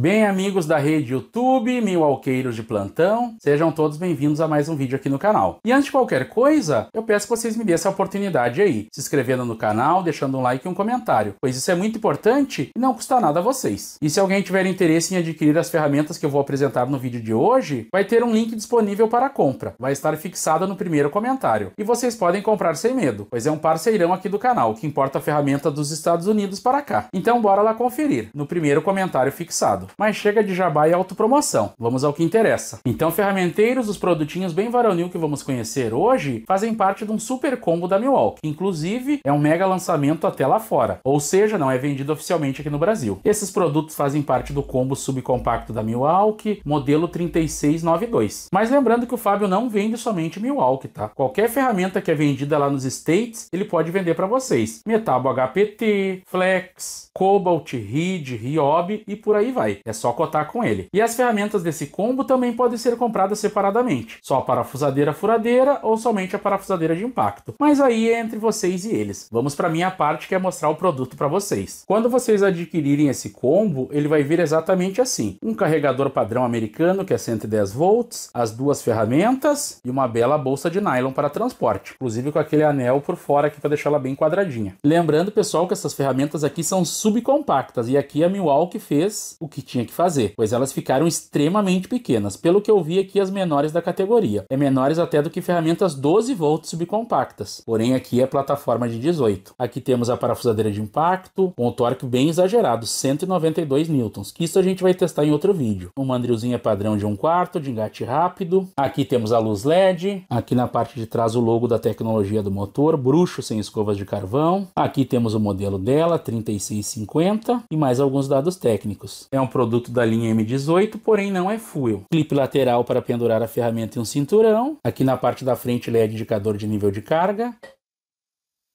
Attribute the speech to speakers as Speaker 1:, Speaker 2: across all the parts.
Speaker 1: Bem, amigos da rede YouTube, alqueiros de plantão, sejam todos bem-vindos a mais um vídeo aqui no canal. E antes de qualquer coisa, eu peço que vocês me dêem essa oportunidade aí, se inscrevendo no canal, deixando um like e um comentário, pois isso é muito importante e não custa nada a vocês. E se alguém tiver interesse em adquirir as ferramentas que eu vou apresentar no vídeo de hoje, vai ter um link disponível para compra, vai estar fixado no primeiro comentário. E vocês podem comprar sem medo, pois é um parceirão aqui do canal, que importa a ferramenta dos Estados Unidos para cá. Então bora lá conferir, no primeiro comentário fixado. Mas chega de jabá e autopromoção. Vamos ao que interessa. Então, ferramenteiros, os produtinhos bem varonil que vamos conhecer hoje fazem parte de um super combo da Milwaukee. Inclusive, é um mega lançamento até lá fora. Ou seja, não é vendido oficialmente aqui no Brasil. Esses produtos fazem parte do combo subcompacto da Milwaukee, modelo 3692. Mas lembrando que o Fábio não vende somente Milwaukee, tá? Qualquer ferramenta que é vendida lá nos States, ele pode vender para vocês. Metabo HPT, Flex, Cobalt, RID, Riob e por aí vai é só cotar com ele. E as ferramentas desse combo também podem ser compradas separadamente, só a parafusadeira furadeira ou somente a parafusadeira de impacto. Mas aí é entre vocês e eles. Vamos para minha parte que é mostrar o produto para vocês. Quando vocês adquirirem esse combo, ele vai vir exatamente assim: um carregador padrão americano que é 110 volts, as duas ferramentas e uma bela bolsa de nylon para transporte, inclusive com aquele anel por fora aqui para deixar ela bem quadradinha. Lembrando, pessoal, que essas ferramentas aqui são subcompactas e aqui a Milwaukee fez o que que tinha que fazer, pois elas ficaram extremamente pequenas, pelo que eu vi aqui as menores da categoria, é menores até do que ferramentas 12 volts subcompactas, porém aqui é plataforma de 18. Aqui temos a parafusadeira de impacto, com o torque bem exagerado, 192 newtons, que isso a gente vai testar em outro vídeo. um andrilzinha padrão de 1 um quarto, de engate rápido, aqui temos a luz LED, aqui na parte de trás o logo da tecnologia do motor, bruxo sem escovas de carvão, aqui temos o modelo dela, 3650, e mais alguns dados técnicos. É um produto da linha M18, porém não é fuel. Clipe lateral para pendurar a ferramenta em um cinturão. Aqui na parte da frente ele é indicador de nível de carga.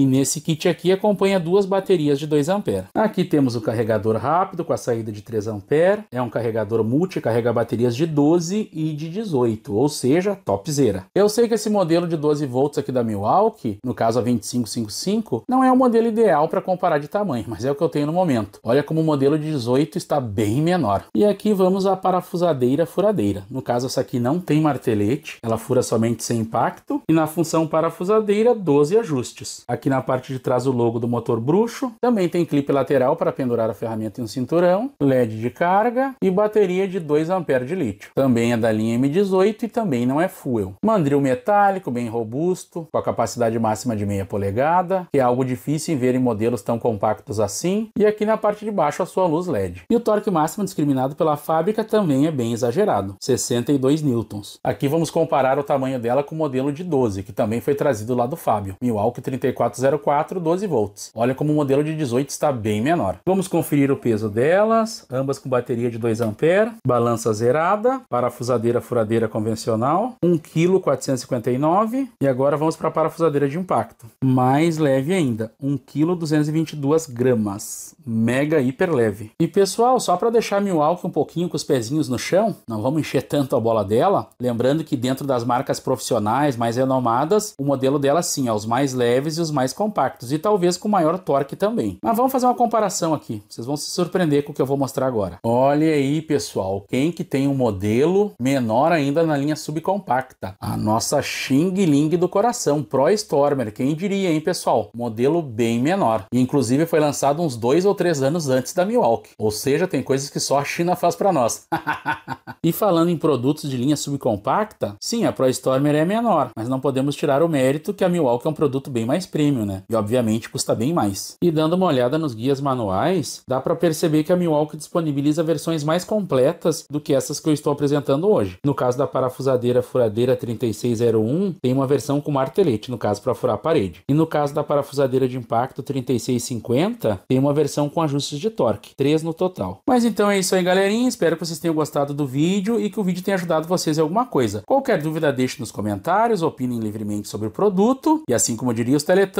Speaker 1: E nesse kit aqui acompanha duas baterias de 2 a Aqui temos o carregador rápido com a saída de 3 a É um carregador multi, carrega baterias de 12 e de 18, ou seja, topzera. Eu sei que esse modelo de 12 volts aqui da Milwaukee, no caso a 2555, não é o modelo ideal para comparar de tamanho, mas é o que eu tenho no momento. Olha como o modelo de 18 está bem menor. E aqui vamos à parafusadeira furadeira. No caso essa aqui não tem martelete, ela fura somente sem impacto. E na função parafusadeira, 12 ajustes. Aqui Aqui na parte de trás o logo do motor bruxo. Também tem clipe lateral para pendurar a ferramenta em um cinturão, LED de carga e bateria de 2 A de lítio. Também é da linha M18 e também não é fuel. Mandril metálico, bem robusto, com a capacidade máxima de meia polegada, que é algo difícil em ver em modelos tão compactos assim. E aqui na parte de baixo a sua luz LED. E o torque máximo discriminado pela fábrica também é bem exagerado, 62 newtons. Aqui vamos comparar o tamanho dela com o modelo de 12, que também foi trazido lá do Fábio, Milwaukee 34 404 12 volts. Olha como o modelo de 18 está bem menor. Vamos conferir o peso delas, ambas com bateria de 2 ampere, balança zerada, parafusadeira furadeira convencional, 1,459 kg e agora vamos para a parafusadeira de impacto. Mais leve ainda, 1,222 kg, mega hiper leve. E pessoal, só para deixar a Milwaukee um pouquinho com os pezinhos no chão, não vamos encher tanto a bola dela, lembrando que dentro das marcas profissionais mais renomadas, o modelo dela sim, é os mais leves e os mais mais compactos e talvez com maior torque também. Mas vamos fazer uma comparação aqui, vocês vão se surpreender com o que eu vou mostrar agora. Olha aí pessoal, quem que tem um modelo menor ainda na linha subcompacta? A nossa Xing Ling do coração, Pro Stormer, quem diria hein pessoal? Modelo bem menor, e, inclusive foi lançado uns dois ou três anos antes da Milwaukee, ou seja, tem coisas que só a China faz para nós. e falando em produtos de linha subcompacta, sim, a Pro Stormer é menor, mas não podemos tirar o mérito que a Milwaukee é um produto bem mais premium prêmio, né? E obviamente custa bem mais. E dando uma olhada nos guias manuais, dá para perceber que a Milwaukee disponibiliza versões mais completas do que essas que eu estou apresentando hoje. No caso da parafusadeira furadeira 3601, tem uma versão com martelete, no caso para furar a parede. E no caso da parafusadeira de impacto 3650, tem uma versão com ajustes de torque, Três no total. Mas então é isso aí, galerinha. Espero que vocês tenham gostado do vídeo e que o vídeo tenha ajudado vocês em alguma coisa. Qualquer dúvida, deixe nos comentários, opinem livremente sobre o produto e assim como diria os teletãs,